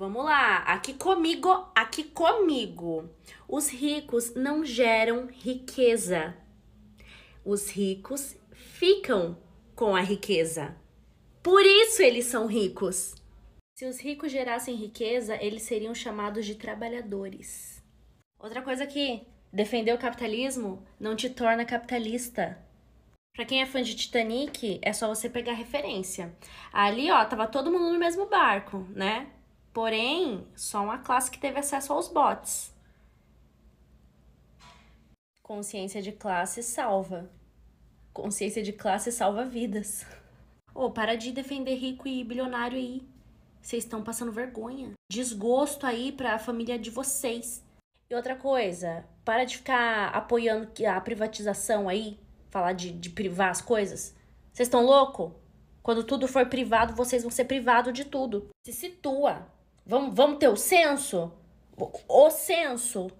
Vamos lá, aqui comigo, aqui comigo. Os ricos não geram riqueza. Os ricos ficam com a riqueza. Por isso eles são ricos. Se os ricos gerassem riqueza, eles seriam chamados de trabalhadores. Outra coisa aqui, defender o capitalismo não te torna capitalista. Pra quem é fã de Titanic, é só você pegar referência. Ali, ó, tava todo mundo no mesmo barco, né? Porém, só uma classe que teve acesso aos bots. Consciência de classe salva. Consciência de classe salva vidas. Ô, oh, para de defender rico e bilionário aí. Vocês estão passando vergonha. Desgosto aí para a família de vocês. E outra coisa, para de ficar apoiando a privatização aí, falar de, de privar as coisas. Vocês estão louco? Quando tudo for privado, vocês vão ser privados de tudo. Se situa. Vamos, vamos ter o senso? O senso